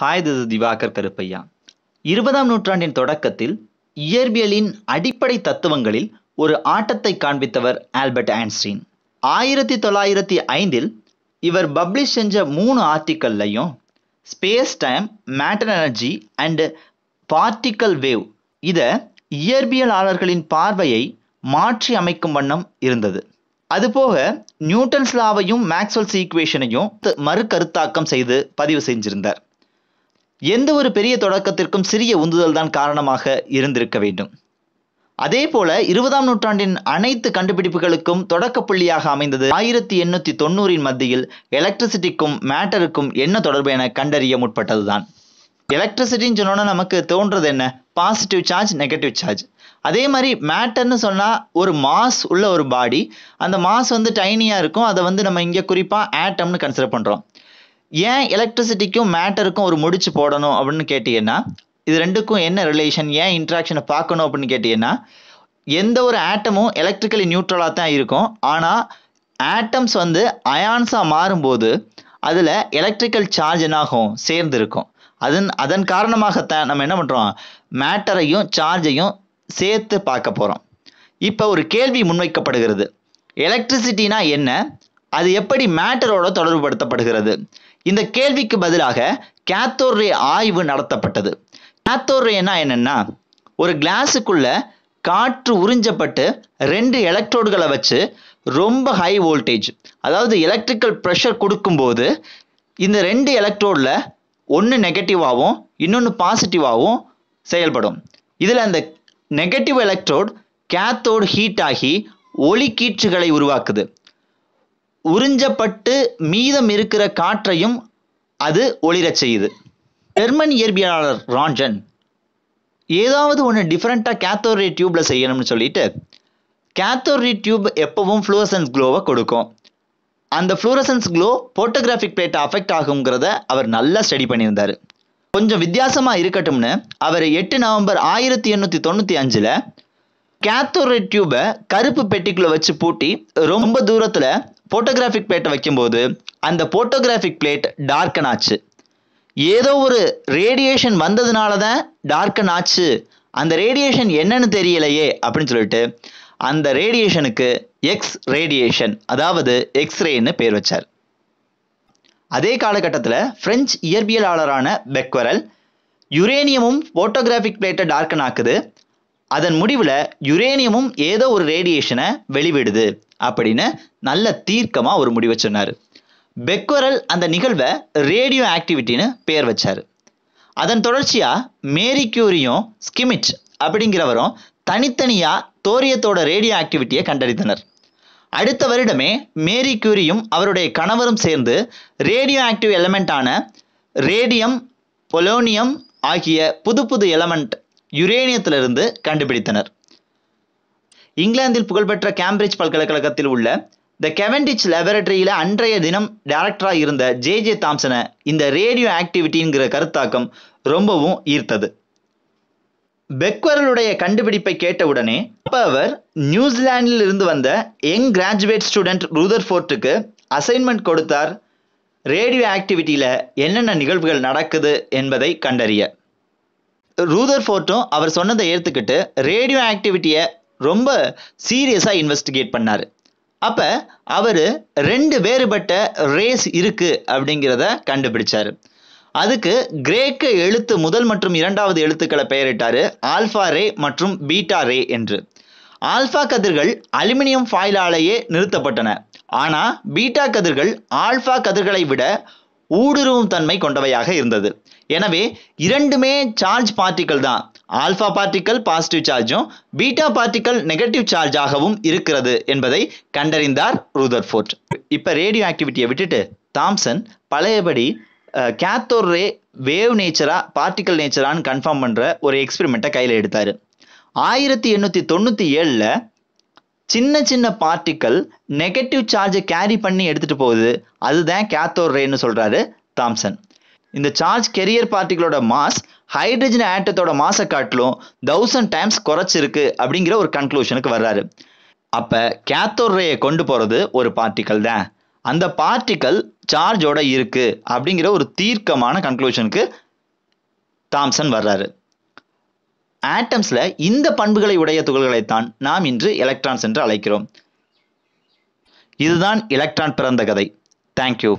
hi this Diwakar Karuppaiya இருபதாம் நூற்றாண்டின் தொடக்கத்தில் இயற்பியலின் அடிப்படை தத்துவங்களில் ஒரு ஆட்டத்தை காண்பித்தவர் ஆல்பர்ட் ஐன்ஸ்டீன் ஆயிரத்தி தொள்ளாயிரத்தி ஐந்தில் இவர் பப்ளிஷ் செஞ்ச மூணு ஆர்டிக்கல்லையும் space time matter energy and particle wave இதை இயற்பியலாளர்களின் பார்வையை மாற்றி அமைக்கும் வண்ணம் இருந்தது அதுபோக நியூட்டன்ஸ் லாவையும் மேக்ஸ்வெல்ஸ் ஈக்குவேஷனையும் கருத்தாக்கம் செய்து பதிவு செஞ்சிருந்தார் எந்த ஒரு பெரிய தொடக்கத்திற்கும் சிறிய உந்துதல் தான் காரணமாக இருந்திருக்க வேண்டும் அதே போல இருபதாம் நூற்றாண்டின் அனைத்து கண்டுபிடிப்புகளுக்கும் தொடக்க புள்ளியாக அமைந்தது ஆயிரத்தி எண்ணூற்றி தொண்ணூறின் மத்தியில் எலக்ட்ரிசிட்டிக்கும் மேட்டருக்கும் என்ன தொடர்பு என கண்டறிய முற்பட்டதுதான் எலக்ட்ரிசிட்டின்னு சொன்னோன்னா நமக்கு தோன்றது என்ன பாசிட்டிவ் சார்ஜ் நெகட்டிவ் சார்ஜ் அதே மாதிரி மேட்டர்னு சொன்னால் ஒரு மாஸ் உள்ள ஒரு பாடி அந்த மாஸ் வந்து டைனியாக இருக்கும் அதை வந்து நம்ம இங்கே குறிப்பாக ஆட்டம்னு கன்சிடர் பண்ணுறோம் ஏன் எலக்ட்ரிசிட்டிக்கும் மேட்டருக்கும் ஒரு முடிச்சு போடணும் அப்படின்னு கேட்டீங்கன்னா இது ரெண்டுக்கும் என்ன ரிலேஷன் ஏன் இன்ட்ராக்ஷனை பார்க்கணும் அப்படின்னு கேட்டீங்கன்னா எந்த ஒரு ஆட்டமும் எலக்ட்ரிக்கலி நியூட்ரலாக தான் இருக்கும் ஆனால் ஆட்டம்ஸ் வந்து அயான்ஸாக மாறும்போது அதில் எலக்ட்ரிக்கல் சார்ஜ் என்னாகும் சேர்ந்து இருக்கும் அதன் அதன் காரணமாகத்தான் நம்ம என்ன பண்ணுறோம் மேட்டரையும் சார்ஜையும் சேர்த்து பார்க்க போகிறோம் இப்போ ஒரு கேள்வி முன்வைக்கப்படுகிறது எலக்ட்ரிசிட்டினா என்ன அது எப்படி மேட்டரோட தொடர்புபடுத்தப்படுகிறது இந்த கேள்விக்கு பதிலாக கேத்தோர்ரே ஆய்வு நடத்தப்பட்டது கேத்தோர்ரேனா என்னென்னா ஒரு கிளாஸுக்குள்ள காற்று உறிஞ்சப்பட்டு ரெண்டு எலக்ட்ரோடுகளை வச்சு ரொம்ப ஹை வோல்டேஜ் அதாவது எலக்ட்ரிக்கல் ப்ரெஷர் கொடுக்கும்போது இந்த ரெண்டு எலக்ட்ரோடில் ஒன்று நெகட்டிவாகவும் இன்னொன்று பாசிட்டிவாகவும் செயல்படும் இதில் அந்த நெகட்டிவ் எலக்ட்ரோட் கேத்தோடு ஹீட் ஆகி ஒளி கீற்றுகளை உருவாக்குது உறிஞ்சப்பட்டு மீதம் இருக்கிற காற்றையும் அது ஒளிரச் செய்யுது ஜெர்மன் இயற்பியலாளர் ராஞ்சன் ஏதாவது ஒன்று டிஃப்ரெண்ட்டாக கேத்தோரி டியூப்பில் செய்யணும்னு சொல்லிட்டு கேத்தோரி டியூப் எப்போவும் ஃப்ளூரசன்ஸ் க்ளோவை கொடுக்கும் அந்த ஃப்ளூரசன்ஸ் க்ளோ போட்டோகிராஃபிக் பிளேட்டை அஃபெக்ட் ஆகுங்கிறத அவர் நல்லா ஸ்டடி பண்ணியிருந்தார் கொஞ்சம் வித்தியாசமாக இருக்கட்டும்னு அவர் எட்டு நவம்பர் ஆயிரத்தி எண்ணூற்றி தொண்ணூற்றி அஞ்சில் கேத்தோரி டியூபை கருப்பு பெட்டிக்குள்ளே வச்சு பூட்டி ரொம்ப தூரத்தில் ஃபோட்டோகிராஃபிக் பிளேட்டை வைக்கும்போது அந்த ஃபோட்டோகிராஃபிக் பிளேட் டார்க்கன் ஆச்சு ஏதோ ஒரு ரேடியேஷன் வந்ததுனால தான் டார்க்கன் ஆச்சு அந்த ரேடியேஷன் என்னன்னு தெரியலையே அப்படின்னு சொல்லிட்டு அந்த ரேடியேஷனுக்கு எக்ஸ் ரேடியேஷன் அதாவது எக்ஸ்ரேன்னு பேர் வச்சார் அதே காலகட்டத்தில் பிரெஞ்சு இயற்பியலாளரான பெக்வரல் யுரேனியமும் ஃபோட்டோகிராஃபிக் பிளேட்டை டார்க்கன் ஆக்குது அதன் முடிவில் யுரேனியமும் ஏதோ ஒரு ரேடியேஷனை வெளிவிடுது அப்படின்னு நல்ல தீர்க்கமாக ஒரு முடிவை சொன்னார் பெக்வரல் அந்த நிகழ்வை ரேடியோ ஆக்டிவிட்டின்னு பேர் வச்சார் அதன் தொடர்ச்சியாக மேரி கியூரியும் ஸ்கிமிச் அப்படிங்கிறவரும் தனித்தனியாக தோரியத்தோட ரேடியோ ஆக்டிவிட்டியை கண்டறிந்தனர் அடுத்த வருடமே மேரி கியூரியும் அவருடைய கணவரும் சேர்ந்து ரேடியோ ஆக்டிவ் எலமெண்ட்டான ரேடியம் பொலோனியம் ஆகிய புது புது எலமெண்ட் யுரேனியத்திலிருந்து கண்டுபிடித்தனர் இங்கிலாந்தில் புகழ்பெற்ற கேம்பிரிட்ஜ் பல்கலைக்கழகத்தில் உள்ள த கெவன்டிச் லெபரட்டரியில் அன்றைய தினம் டைரக்டராக இருந்த ஜே ஜே தாம்சனை இந்த ரேடியோ ஆக்டிவிட்டிங்கிற கருத்தாக்கம் ரொம்பவும் ஈர்த்தது பெக்வரலுடைய கண்டுபிடிப்பை கேட்டவுடனே அப்போ அவர் நியூசிலாண்டில் இருந்து வந்த யங் கிராஜுவேட் ஸ்டூடெண்ட் ரூதர் ஃபோர்ட்டுக்கு அசைன்மெண்ட் கொடுத்தார் ரேடியோ ஆக்டிவிட்டியில் என்னென்ன நிகழ்வுகள் நடக்குது என்பதை கண்டறிய ரூதர் ஃபோர்ட்டும் அவர் சொன்னதை ஏற்றுக்கிட்டு ரேடியோ ஆக்டிவிட்டியை ரொம்ப சீரியஸாக இன்வெஸ்டிகேட் பண்ணார் அப்போ அவர் ரெண்டு வேறுபட்ட ரேஸ் இருக்குது அப்படிங்கிறத கண்டுபிடிச்சார் அதுக்கு கிரேக்க எழுத்து முதல் மற்றும் இரண்டாவது எழுத்துக்களை பெயரிட்டார் ஆல்ஃபா ரே மற்றும் பீட்டா ரே என்று ஆல்ஃபா கதிர்கள் அலுமினியம் ஃபாயிலாலேயே நிறுத்தப்பட்டன ஆனால் பீட்டா கதிர்கள் ஆல்ஃபா கதிர்களை விட ஊடுருவும் தன்மை கொண்டவையாக இருந்தது எனவே இரண்டுமே சார்ஜ் பார்ட்டிக்கல் தான் ஆல்ஃபா பார்ட்டிக்கல் பாசிட்டிவ் சார்ஜும் பீட்டா பார்ட்டிக்கல் நெகட்டிவ் சார்ஜாகவும் இருக்கிறது என்பதை கண்டறிந்தார் ரூதர் ஃபோர்ட் இப்போ ரேடியோ ஆக்டிவிட்டியை விட்டுட்டு தாம்சன் பழையபடி கேத்தோர் ரே வேவ் நேச்சரா பார்ட்டிக்கல் நேச்சரான்னு கன்ஃபார்ம் பண்ணுற ஒரு எக்ஸ்பிரிமெண்ட்டை கையில் எடுத்தார் ஆயிரத்தி எண்ணூற்றி தொண்ணூற்றி ஏழில் சின்ன சின்ன பார்ட்டிக்கல் நெகட்டிவ் சார்ஜை கேரி பண்ணி எடுத்துகிட்டு போகுது அதுதான் கேத்தோர் ரேன்னு சொல்கிறாரு தாம்சன் இந்த சார்ஜ் கெரியர் பார்ட்டிகளோட மாஸ் ஹைட்ரஜன் ஆட்டத்தோட மாசை காட்டிலும் தௌசண்ட் டைம்ஸ் குறைச்சிருக்கு அப்படிங்கிற ஒரு கன்க்ளூஷனுக்கு வர்றாரு அப்போ கேத்தோர் ரேயை கொண்டு போகிறது ஒரு பார்ட்டிக்கல் தான் அந்த பார்ட்டிக்கல் சார்ஜோட இருக்குது அப்படிங்கிற ஒரு தீர்க்கமான கன்க்ளூஷனுக்கு தாம்சன் வர்றாரு ஆட்டம்ஸில் இந்த பண்புகளை உடைய துகள்களைத்தான் நாம் இன்று எலக்ட்ரான்ஸ் என்று அழைக்கிறோம் இதுதான் எலக்ட்ரான் பிறந்த கதை தேங்க்யூ